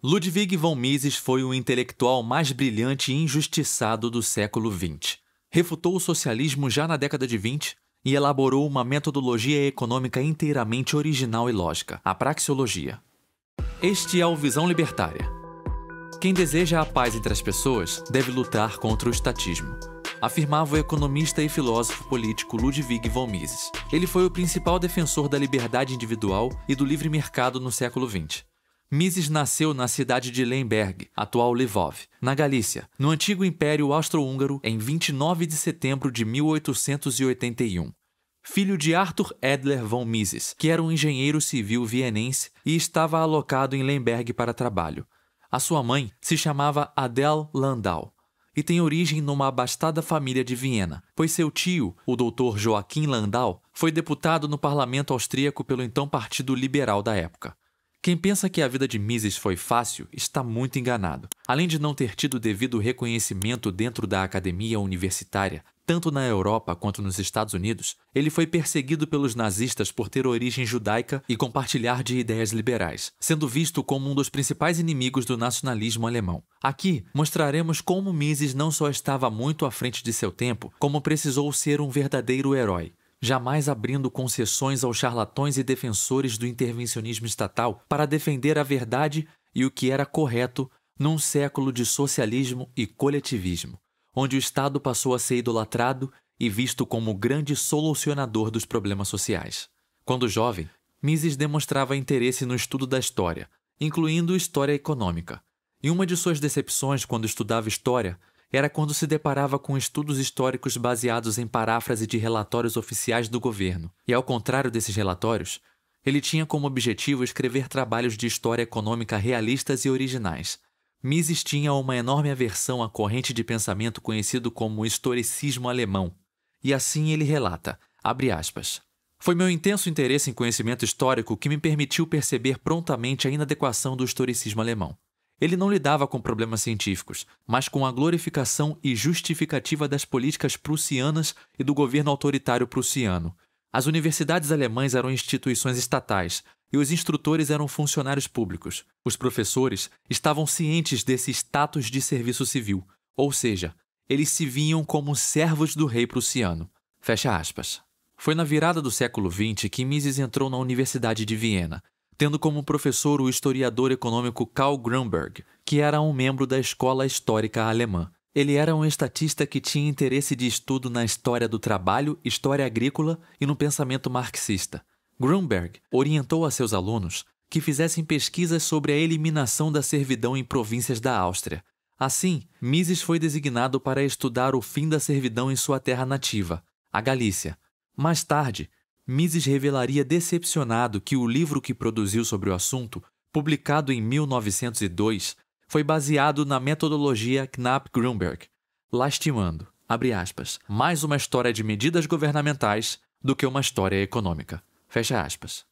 Ludwig von Mises foi o intelectual mais brilhante e injustiçado do século XX. Refutou o socialismo já na década de 20 e elaborou uma metodologia econômica inteiramente original e lógica, a praxeologia. Este é o Visão Libertária. Quem deseja a paz entre as pessoas deve lutar contra o estatismo, afirmava o economista e filósofo político Ludwig von Mises. Ele foi o principal defensor da liberdade individual e do livre mercado no século XX. Mises nasceu na cidade de Lemberg, atual Lvov, na Galícia, no antigo Império Austro-Húngaro, em 29 de setembro de 1881. Filho de Arthur Edler von Mises, que era um engenheiro civil vienense e estava alocado em Lemberg para trabalho. A sua mãe se chamava Adele Landau e tem origem numa abastada família de Viena, pois seu tio, o Dr. Joaquim Landau, foi deputado no parlamento austríaco pelo então Partido Liberal da época. Quem pensa que a vida de Mises foi fácil está muito enganado. Além de não ter tido devido reconhecimento dentro da academia universitária, tanto na Europa quanto nos Estados Unidos, ele foi perseguido pelos nazistas por ter origem judaica e compartilhar de ideias liberais, sendo visto como um dos principais inimigos do nacionalismo alemão. Aqui mostraremos como Mises não só estava muito à frente de seu tempo, como precisou ser um verdadeiro herói jamais abrindo concessões aos charlatões e defensores do intervencionismo estatal para defender a verdade e o que era correto num século de socialismo e coletivismo, onde o Estado passou a ser idolatrado e visto como o grande solucionador dos problemas sociais. Quando jovem, Mises demonstrava interesse no estudo da história, incluindo história econômica. E uma de suas decepções quando estudava história era quando se deparava com estudos históricos baseados em paráfrase de relatórios oficiais do governo. E ao contrário desses relatórios, ele tinha como objetivo escrever trabalhos de história econômica realistas e originais. Mises tinha uma enorme aversão à corrente de pensamento conhecido como historicismo alemão. E assim ele relata, aspas, Foi meu intenso interesse em conhecimento histórico que me permitiu perceber prontamente a inadequação do historicismo alemão. Ele não lidava com problemas científicos, mas com a glorificação e justificativa das políticas prussianas e do governo autoritário prussiano. As universidades alemãs eram instituições estatais e os instrutores eram funcionários públicos. Os professores estavam cientes desse status de serviço civil, ou seja, eles se viam como servos do rei prussiano. Fecha aspas. Foi na virada do século XX que Mises entrou na Universidade de Viena tendo como professor o historiador econômico Karl Grunberg, que era um membro da escola histórica alemã. Ele era um estatista que tinha interesse de estudo na história do trabalho, história agrícola e no pensamento marxista. Grunberg orientou a seus alunos que fizessem pesquisas sobre a eliminação da servidão em províncias da Áustria. Assim, Mises foi designado para estudar o fim da servidão em sua terra nativa, a Galícia. Mais tarde, Mises revelaria decepcionado que o livro que produziu sobre o assunto, publicado em 1902, foi baseado na metodologia Knapp Grunberg, lastimando, abre aspas, mais uma história de medidas governamentais do que uma história econômica. Fecha aspas.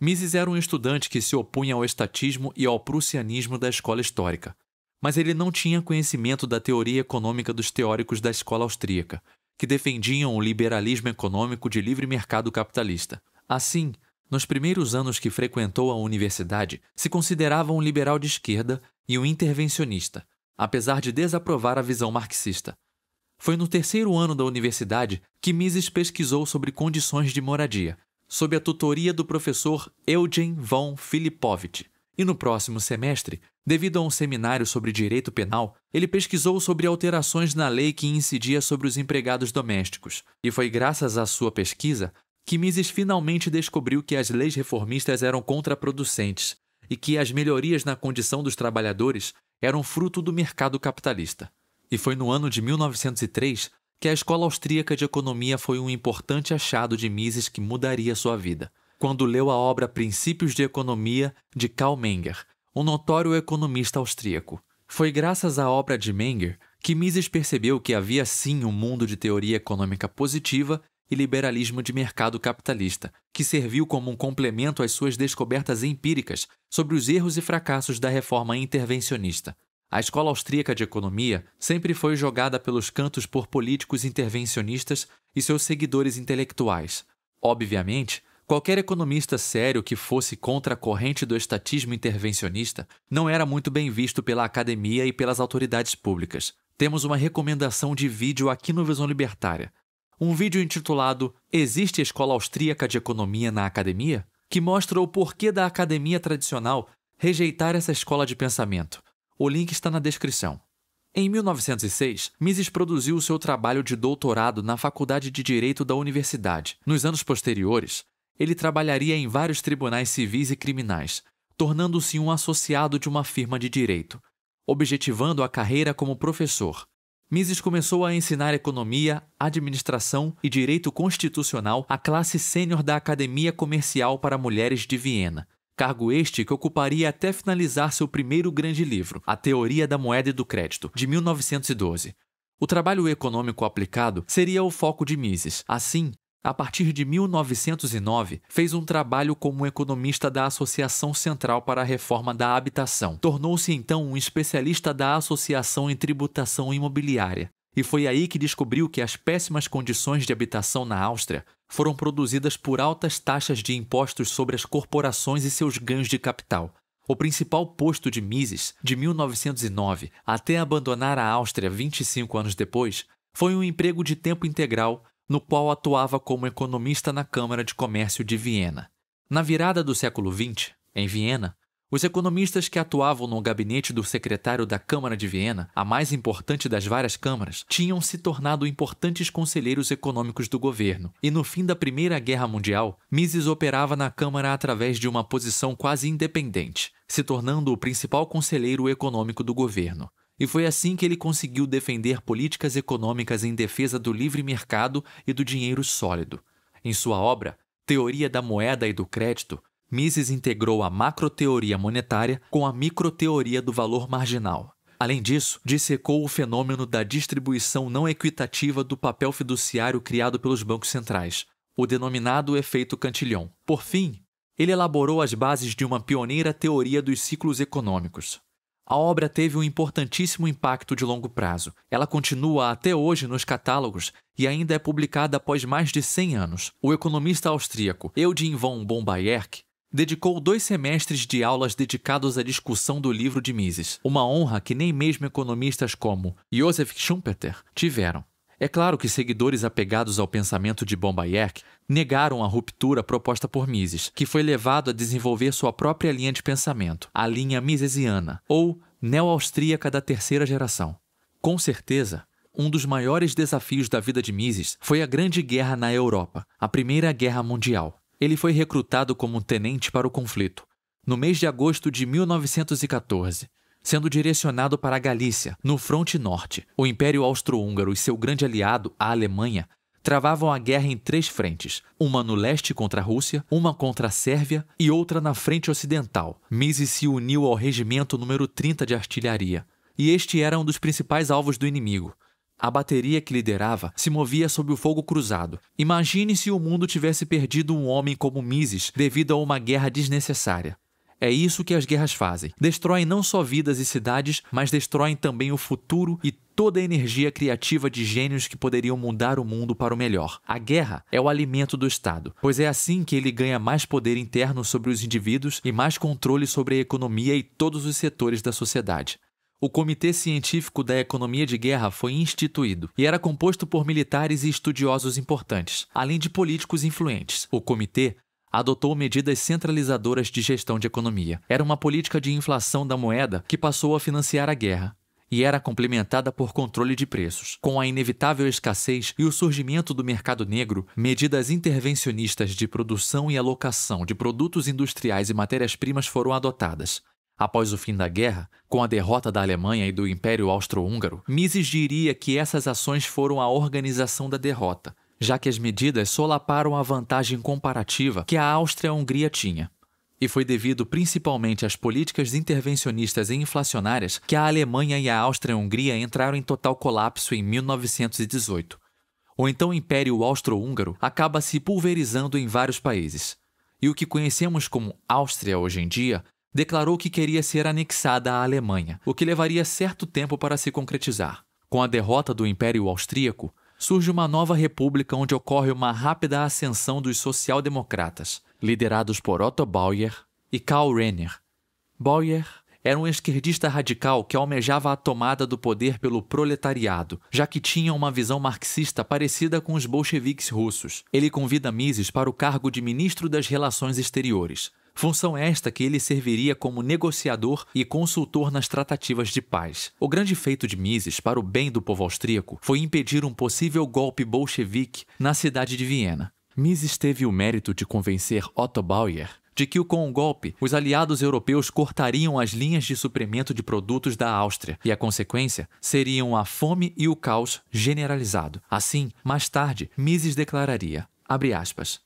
Mises era um estudante que se opunha ao estatismo e ao prussianismo da escola histórica, mas ele não tinha conhecimento da teoria econômica dos teóricos da escola austríaca, que defendiam o liberalismo econômico de livre mercado capitalista. Assim, nos primeiros anos que frequentou a universidade, se considerava um liberal de esquerda e um intervencionista, apesar de desaprovar a visão marxista. Foi no terceiro ano da universidade que Mises pesquisou sobre condições de moradia, sob a tutoria do professor Eugen von Filipovich, e no próximo semestre, devido a um seminário sobre direito penal, ele pesquisou sobre alterações na lei que incidia sobre os empregados domésticos, e foi graças à sua pesquisa que Mises finalmente descobriu que as leis reformistas eram contraproducentes e que as melhorias na condição dos trabalhadores eram fruto do mercado capitalista. E foi no ano de 1903 que a Escola Austríaca de Economia foi um importante achado de Mises que mudaria sua vida quando leu a obra Princípios de Economia de Karl Menger, um notório economista austríaco. Foi graças à obra de Menger que Mises percebeu que havia sim um mundo de teoria econômica positiva e liberalismo de mercado capitalista, que serviu como um complemento às suas descobertas empíricas sobre os erros e fracassos da reforma intervencionista. A escola austríaca de economia sempre foi jogada pelos cantos por políticos intervencionistas e seus seguidores intelectuais. Obviamente, Qualquer economista sério que fosse contra a corrente do estatismo intervencionista não era muito bem visto pela academia e pelas autoridades públicas. Temos uma recomendação de vídeo aqui no Visão Libertária. Um vídeo intitulado Existe Escola Austríaca de Economia na Academia? que mostra o porquê da academia tradicional rejeitar essa escola de pensamento. O link está na descrição. Em 1906, Mises produziu o seu trabalho de doutorado na Faculdade de Direito da Universidade. Nos anos posteriores, ele trabalharia em vários tribunais civis e criminais, tornando-se um associado de uma firma de direito, objetivando a carreira como professor. Mises começou a ensinar economia, administração e direito constitucional à classe sênior da Academia Comercial para Mulheres de Viena, cargo este que ocuparia até finalizar seu primeiro grande livro, A Teoria da Moeda e do Crédito, de 1912. O trabalho econômico aplicado seria o foco de Mises. Assim, a partir de 1909, fez um trabalho como economista da Associação Central para a Reforma da Habitação. Tornou-se então um especialista da Associação em Tributação Imobiliária. E foi aí que descobriu que as péssimas condições de habitação na Áustria foram produzidas por altas taxas de impostos sobre as corporações e seus ganhos de capital. O principal posto de Mises, de 1909 até abandonar a Áustria 25 anos depois, foi um emprego de tempo integral no qual atuava como economista na Câmara de Comércio de Viena. Na virada do século XX, em Viena, os economistas que atuavam no gabinete do secretário da Câmara de Viena, a mais importante das várias câmaras, tinham se tornado importantes conselheiros econômicos do governo. E no fim da Primeira Guerra Mundial, Mises operava na Câmara através de uma posição quase independente, se tornando o principal conselheiro econômico do governo. E foi assim que ele conseguiu defender políticas econômicas em defesa do livre mercado e do dinheiro sólido. Em sua obra, Teoria da Moeda e do Crédito, Mises integrou a macroteoria monetária com a microteoria do valor marginal. Além disso, dissecou o fenômeno da distribuição não equitativa do papel fiduciário criado pelos bancos centrais, o denominado efeito Cantillon. Por fim, ele elaborou as bases de uma pioneira teoria dos ciclos econômicos, a obra teve um importantíssimo impacto de longo prazo. Ela continua até hoje nos catálogos e ainda é publicada após mais de 100 anos. O economista austríaco Eudin von Bombayerck dedicou dois semestres de aulas dedicados à discussão do livro de Mises, uma honra que nem mesmo economistas como Joseph Schumpeter tiveram. É claro que seguidores apegados ao pensamento de Bombayak negaram a ruptura proposta por Mises, que foi levado a desenvolver sua própria linha de pensamento, a linha misesiana, ou neo-austríaca da terceira geração. Com certeza, um dos maiores desafios da vida de Mises foi a Grande Guerra na Europa, a Primeira Guerra Mundial. Ele foi recrutado como tenente para o conflito. No mês de agosto de 1914, sendo direcionado para a Galícia, no fronte norte. O Império Austro-Húngaro e seu grande aliado, a Alemanha, travavam a guerra em três frentes: uma no leste contra a Rússia, uma contra a Sérvia e outra na frente ocidental. Mises se uniu ao regimento número 30 de artilharia, e este era um dos principais alvos do inimigo. A bateria que liderava se movia sob o fogo cruzado. Imagine se o mundo tivesse perdido um homem como Mises devido a uma guerra desnecessária. É isso que as guerras fazem. Destroem não só vidas e cidades, mas destroem também o futuro e toda a energia criativa de gênios que poderiam mudar o mundo para o melhor. A guerra é o alimento do Estado, pois é assim que ele ganha mais poder interno sobre os indivíduos e mais controle sobre a economia e todos os setores da sociedade. O Comitê Científico da Economia de Guerra foi instituído e era composto por militares e estudiosos importantes, além de políticos influentes. O comitê adotou medidas centralizadoras de gestão de economia. Era uma política de inflação da moeda que passou a financiar a guerra e era complementada por controle de preços. Com a inevitável escassez e o surgimento do mercado negro, medidas intervencionistas de produção e alocação de produtos industriais e matérias-primas foram adotadas. Após o fim da guerra, com a derrota da Alemanha e do Império Austro-Húngaro, Mises diria que essas ações foram a organização da derrota, já que as medidas solaparam a vantagem comparativa que a Áustria-Hungria tinha. E foi devido principalmente às políticas intervencionistas e inflacionárias que a Alemanha e a Áustria-Hungria entraram em total colapso em 1918. O então Império Austro-Húngaro acaba se pulverizando em vários países. E o que conhecemos como Áustria hoje em dia declarou que queria ser anexada à Alemanha, o que levaria certo tempo para se concretizar. Com a derrota do Império Austríaco, surge uma nova república onde ocorre uma rápida ascensão dos social-democratas, liderados por Otto Bauer e Karl Renner. Bauer era um esquerdista radical que almejava a tomada do poder pelo proletariado, já que tinha uma visão marxista parecida com os bolcheviques russos. Ele convida Mises para o cargo de ministro das Relações Exteriores, Função esta que ele serviria como negociador e consultor nas tratativas de paz. O grande feito de Mises para o bem do povo austríaco foi impedir um possível golpe bolchevique na cidade de Viena. Mises teve o mérito de convencer Otto Bauer de que com o golpe os aliados europeus cortariam as linhas de suprimento de produtos da Áustria e a consequência seriam a fome e o caos generalizado. Assim, mais tarde, Mises declararia, abre aspas,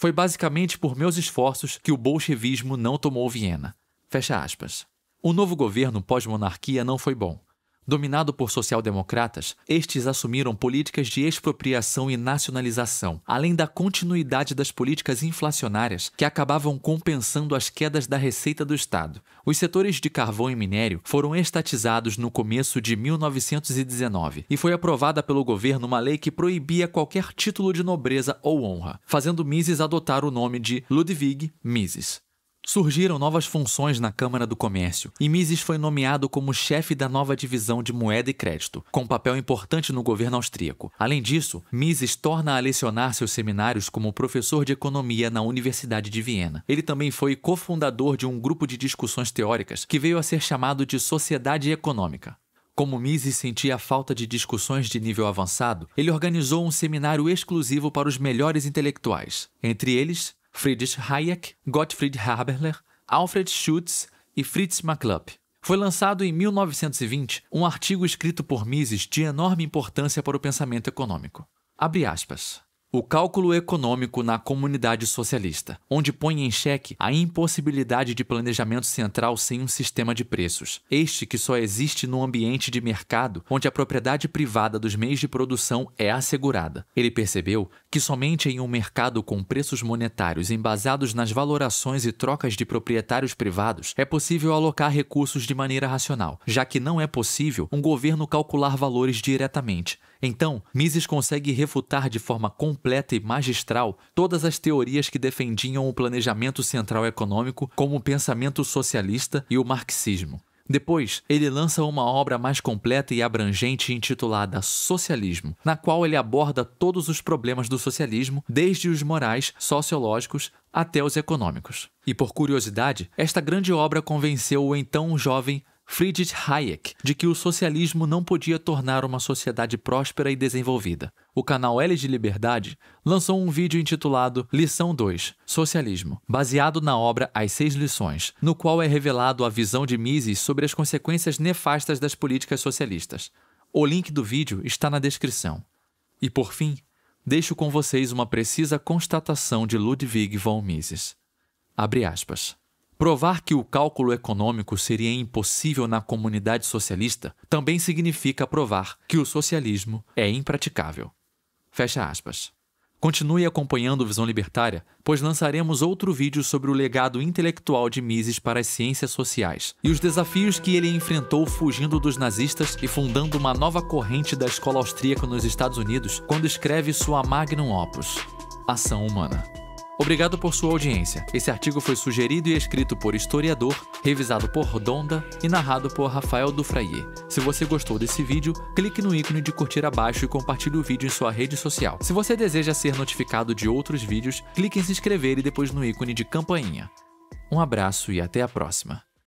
foi basicamente por meus esforços que o bolchevismo não tomou Viena. Fecha aspas. O novo governo pós-monarquia não foi bom. Dominado por social-democratas, estes assumiram políticas de expropriação e nacionalização, além da continuidade das políticas inflacionárias que acabavam compensando as quedas da receita do Estado. Os setores de carvão e minério foram estatizados no começo de 1919 e foi aprovada pelo governo uma lei que proibia qualquer título de nobreza ou honra, fazendo Mises adotar o nome de Ludwig Mises. Surgiram novas funções na Câmara do Comércio e Mises foi nomeado como chefe da nova divisão de moeda e crédito, com papel importante no governo austríaco. Além disso, Mises torna a lecionar seus seminários como professor de economia na Universidade de Viena. Ele também foi cofundador de um grupo de discussões teóricas que veio a ser chamado de Sociedade Econômica. Como Mises sentia a falta de discussões de nível avançado, ele organizou um seminário exclusivo para os melhores intelectuais, entre eles Friedrich Hayek, Gottfried Haberler, Alfred Schutz e Fritz McClup. Foi lançado em 1920 um artigo escrito por Mises de enorme importância para o pensamento econômico. Abre aspas. O cálculo econômico na comunidade socialista, onde põe em xeque a impossibilidade de planejamento central sem um sistema de preços, este que só existe no ambiente de mercado onde a propriedade privada dos meios de produção é assegurada. Ele percebeu que somente em um mercado com preços monetários embasados nas valorações e trocas de proprietários privados é possível alocar recursos de maneira racional, já que não é possível um governo calcular valores diretamente então, Mises consegue refutar de forma completa e magistral todas as teorias que defendiam o planejamento central econômico como o pensamento socialista e o marxismo. Depois, ele lança uma obra mais completa e abrangente intitulada Socialismo, na qual ele aborda todos os problemas do socialismo, desde os morais, sociológicos até os econômicos. E por curiosidade, esta grande obra convenceu o então jovem Friedrich Hayek de que o socialismo não podia tornar uma sociedade próspera e desenvolvida. O canal L de Liberdade lançou um vídeo intitulado Lição 2 Socialismo, baseado na obra As Seis Lições, no qual é revelado a visão de Mises sobre as consequências nefastas das políticas socialistas. O link do vídeo está na descrição. E por fim, deixo com vocês uma precisa constatação de Ludwig von Mises. Abre aspas. Provar que o cálculo econômico seria impossível na comunidade socialista também significa provar que o socialismo é impraticável. Fecha aspas. Continue acompanhando Visão Libertária, pois lançaremos outro vídeo sobre o legado intelectual de Mises para as ciências sociais e os desafios que ele enfrentou fugindo dos nazistas e fundando uma nova corrente da escola austríaca nos Estados Unidos quando escreve sua magnum opus, Ação Humana. Obrigado por sua audiência. Esse artigo foi sugerido e escrito por historiador, revisado por Rodonda e narrado por Rafael Dufrayer. Se você gostou desse vídeo, clique no ícone de curtir abaixo e compartilhe o vídeo em sua rede social. Se você deseja ser notificado de outros vídeos, clique em se inscrever e depois no ícone de campainha. Um abraço e até a próxima.